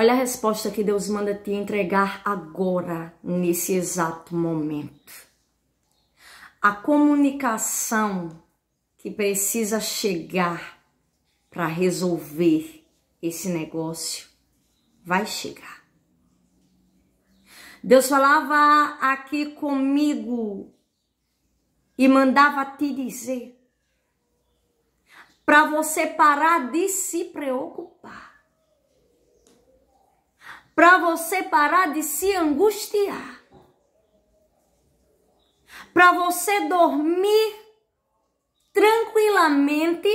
Olha a resposta que Deus manda te entregar agora, nesse exato momento. A comunicação que precisa chegar para resolver esse negócio vai chegar. Deus falava aqui comigo e mandava te dizer para você parar de se preocupar para você parar de se angustiar, para você dormir tranquilamente,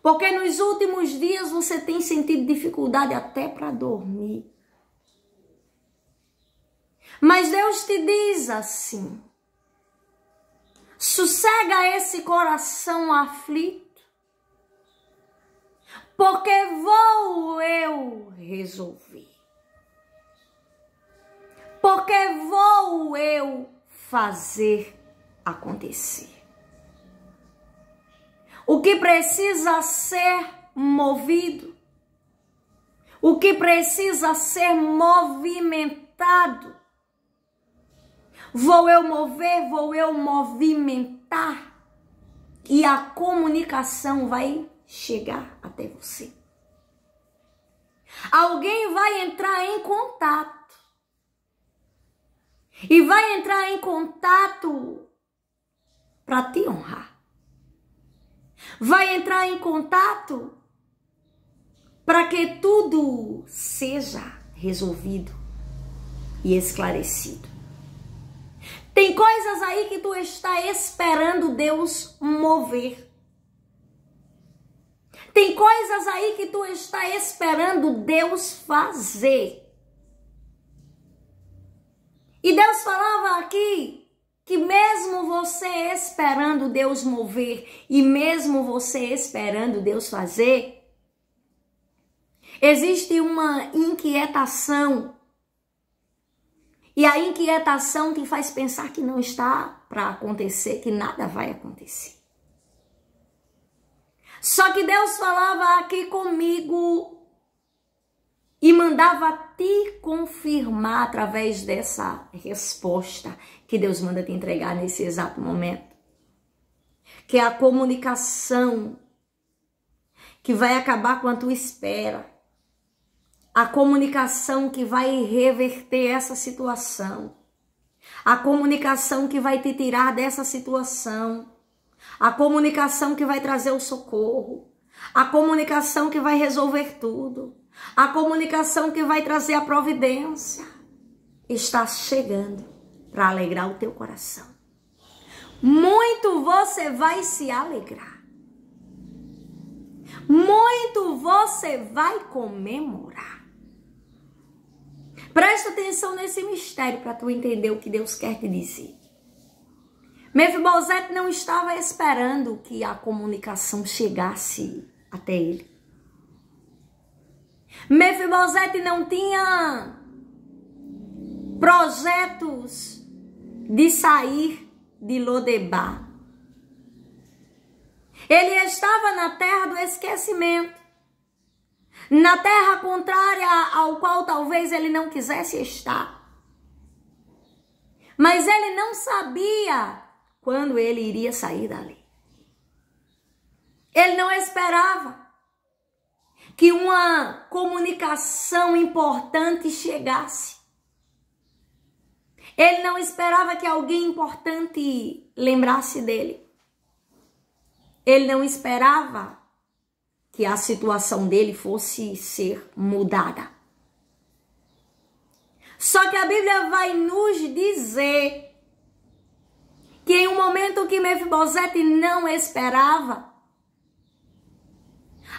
porque nos últimos dias você tem sentido dificuldade até para dormir. Mas Deus te diz assim: sossega esse coração aflito porque vou eu resolver. Porque vou eu fazer acontecer. O que precisa ser movido, o que precisa ser movimentado, vou eu mover, vou eu movimentar, e a comunicação vai chegar até você. Alguém vai entrar em contato. E vai entrar em contato para te honrar. Vai entrar em contato para que tudo seja resolvido e esclarecido. Tem coisas aí que tu está esperando Deus mover tem coisas aí que tu está esperando Deus fazer. E Deus falava aqui que mesmo você esperando Deus mover e mesmo você esperando Deus fazer, existe uma inquietação. E a inquietação te faz pensar que não está para acontecer, que nada vai acontecer. Só que Deus falava aqui comigo e mandava te confirmar através dessa resposta que Deus manda te entregar nesse exato momento. Que é a comunicação que vai acabar com a tua espera. A comunicação que vai reverter essa situação. A comunicação que vai te tirar dessa situação a comunicação que vai trazer o socorro, a comunicação que vai resolver tudo, a comunicação que vai trazer a providência, está chegando para alegrar o teu coração. Muito você vai se alegrar. Muito você vai comemorar. Presta atenção nesse mistério para tu entender o que Deus quer te dizer. Mefibosete não estava esperando que a comunicação chegasse até ele. Mefibosete não tinha projetos de sair de Lodebar. Ele estava na terra do esquecimento, na terra contrária ao qual talvez ele não quisesse estar. Mas ele não sabia quando ele iria sair dali. Ele não esperava que uma comunicação importante chegasse. Ele não esperava que alguém importante lembrasse dele. Ele não esperava que a situação dele fosse ser mudada. Só que a Bíblia vai nos dizer que em um momento que Mefibosete não esperava,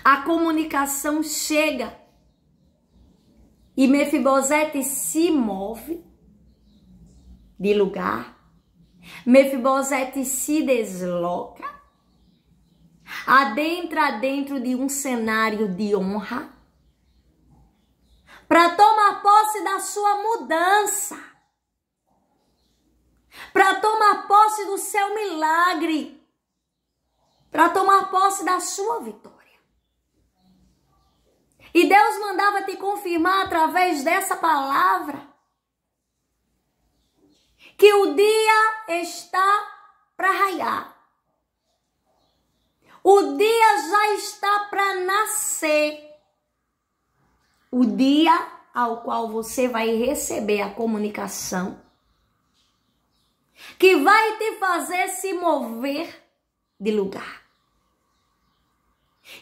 a comunicação chega e Mefibosete se move de lugar. Mefibosete se desloca, adentra dentro de um cenário de honra para tomar posse da sua mudança para tomar posse do seu milagre, para tomar posse da sua vitória. E Deus mandava te confirmar através dessa palavra que o dia está para raiar. O dia já está para nascer. O dia ao qual você vai receber a comunicação que vai te fazer se mover de lugar,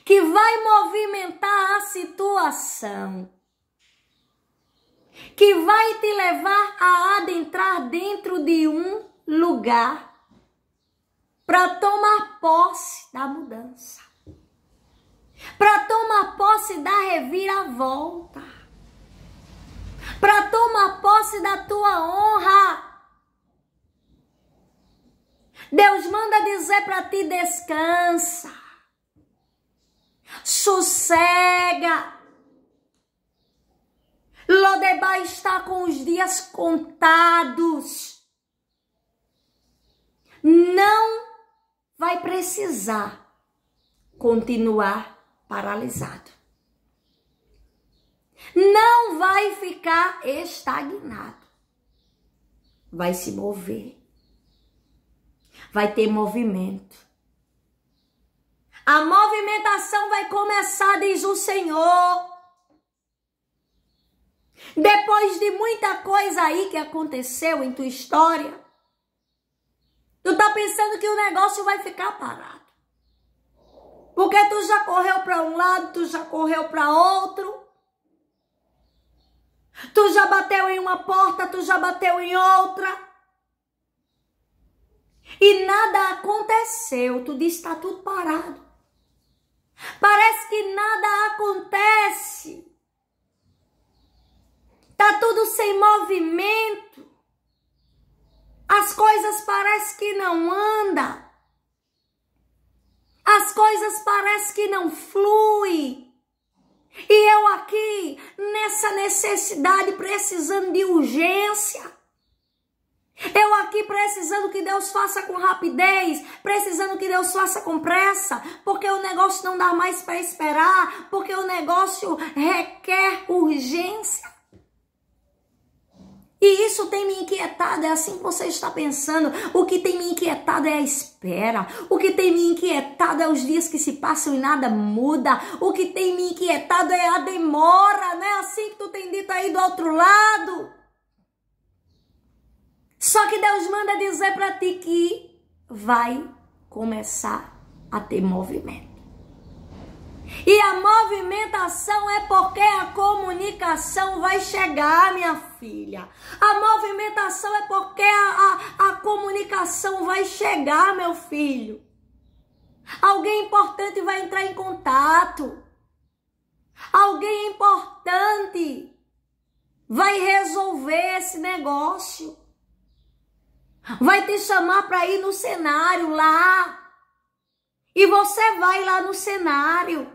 que vai movimentar a situação, que vai te levar a adentrar dentro de um lugar para tomar posse da mudança, para tomar posse da reviravolta, para tomar posse da tua manda dizer para ti: descansa, sossega. Lodebá está com os dias contados. Não vai precisar continuar paralisado. Não vai ficar estagnado. Vai se mover vai ter movimento. A movimentação vai começar, diz o Senhor. Depois de muita coisa aí que aconteceu em tua história, tu tá pensando que o negócio vai ficar parado. Porque tu já correu para um lado, tu já correu para outro. Tu já bateu em uma porta, tu já bateu em outra e nada aconteceu. Tu diz, está tudo parado. Parece que nada acontece. Tá tudo sem movimento. As coisas parecem que não andam. As coisas parecem que não flui. E eu aqui, nessa necessidade, precisando de urgência. Eu aqui precisando que Deus faça com rapidez, precisando que Deus faça com pressa, porque o negócio não dá mais para esperar, porque o negócio requer urgência. E isso tem me inquietado, é assim que você está pensando. O que tem me inquietado é a espera. O que tem me inquietado é os dias que se passam e nada muda. O que tem me inquietado é a demora, não é assim que tu tem dito aí do outro lado? Só que Deus manda dizer para ti que vai começar a ter movimento. E a movimentação é porque a comunicação vai chegar, minha filha. A movimentação é porque a, a, a, comunicação vai chegar, meu filho. Alguém importante vai entrar em contato. Alguém importante vai resolver esse negócio vai te chamar para ir no cenário lá. E você vai lá no cenário.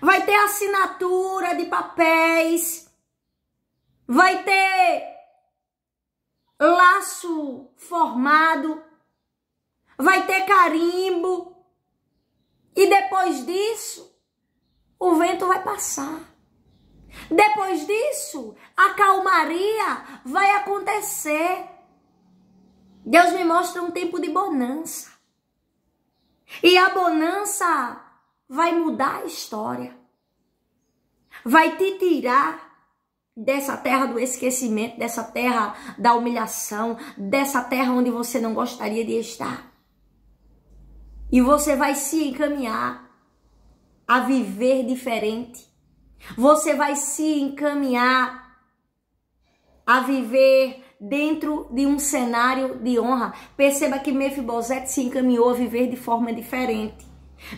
Vai ter assinatura de papéis. Vai ter laço formado. Vai ter carimbo. E depois disso, o vento vai passar. Depois disso, a calmaria vai acontecer. Deus me mostra um tempo de bonança. E a bonança vai mudar a história. Vai te tirar dessa terra do esquecimento, dessa terra da humilhação, dessa terra onde você não gostaria de estar. E você vai se encaminhar a viver diferente. Você vai se encaminhar a viver dentro de um cenário de honra. Perceba que Mefibosete se encaminhou a viver de forma diferente.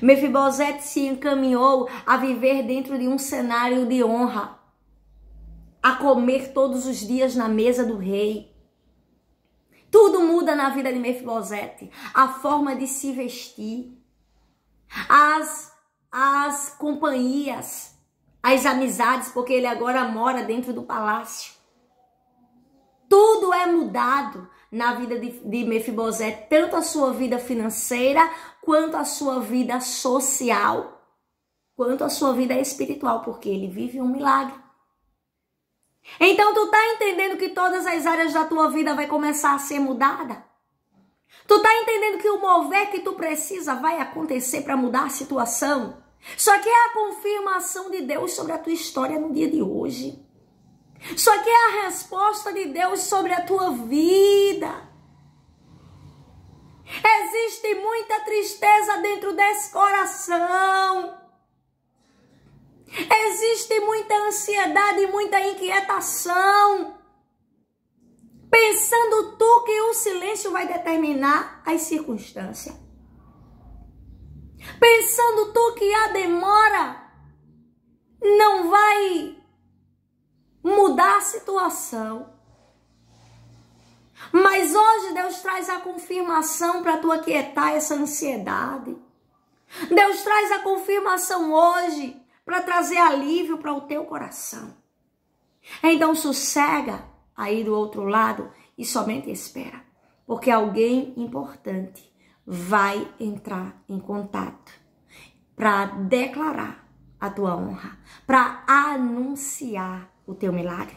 Mefibosete se encaminhou a viver dentro de um cenário de honra, a comer todos os dias na mesa do rei. Tudo muda na vida de Mefibosete, a forma de se vestir, as as companhias, as amizades, porque ele agora mora dentro do palácio. Tudo é mudado na vida de, de Mefibosé, tanto a sua vida financeira quanto a sua vida social, quanto a sua vida espiritual, porque ele vive um milagre. Então tu tá entendendo que todas as áreas da tua vida vai começar a ser mudada? Tu tá entendendo que o mover que tu precisa vai acontecer para mudar a situação? Só que é a confirmação de Deus sobre a tua história no dia de hoje. Só que é a resposta de Deus sobre a tua vida. Existe muita tristeza dentro desse coração. Existe muita ansiedade e muita inquietação. Pensando tu que o silêncio vai determinar as circunstâncias. Pensando tu que a demora não vai mudar a situação. Mas hoje Deus traz a confirmação para tu aquietar essa ansiedade. Deus traz a confirmação hoje para trazer alívio para o teu coração. Então sossega aí do outro lado e somente espera, porque alguém importante vai entrar em contato para declarar a tua honra, para anunciar o teu milagre.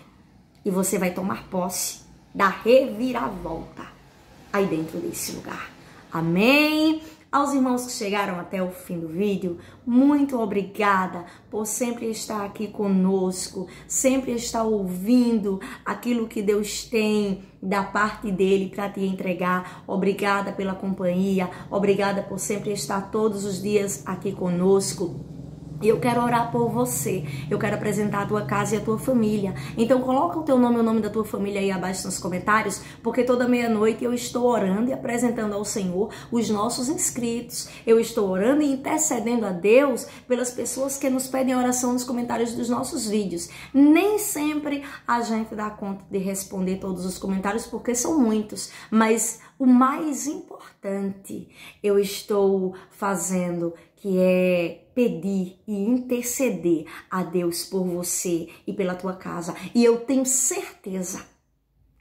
E você vai tomar posse da reviravolta aí dentro desse lugar. Amém? Aos irmãos que chegaram até o fim do vídeo, muito obrigada por sempre estar aqui conosco, sempre estar ouvindo aquilo que Deus tem da parte dele para te entregar. Obrigada pela companhia, obrigada por sempre estar todos os dias aqui conosco. Eu quero orar por você. Eu quero apresentar a tua casa e a tua família. Então coloca o teu nome e o nome da tua família aí abaixo nos comentários, porque toda meia-noite eu estou orando e apresentando ao Senhor os nossos inscritos. Eu estou orando e intercedendo a Deus pelas pessoas que nos pedem oração nos comentários dos nossos vídeos. Nem sempre a gente dá conta de responder todos os comentários, porque são muitos, mas o mais importante eu estou fazendo, que é pedir e interceder a Deus por você e pela tua casa. E eu tenho certeza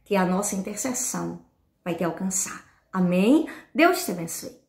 que a nossa intercessão vai te alcançar. Amém? Deus te abençoe.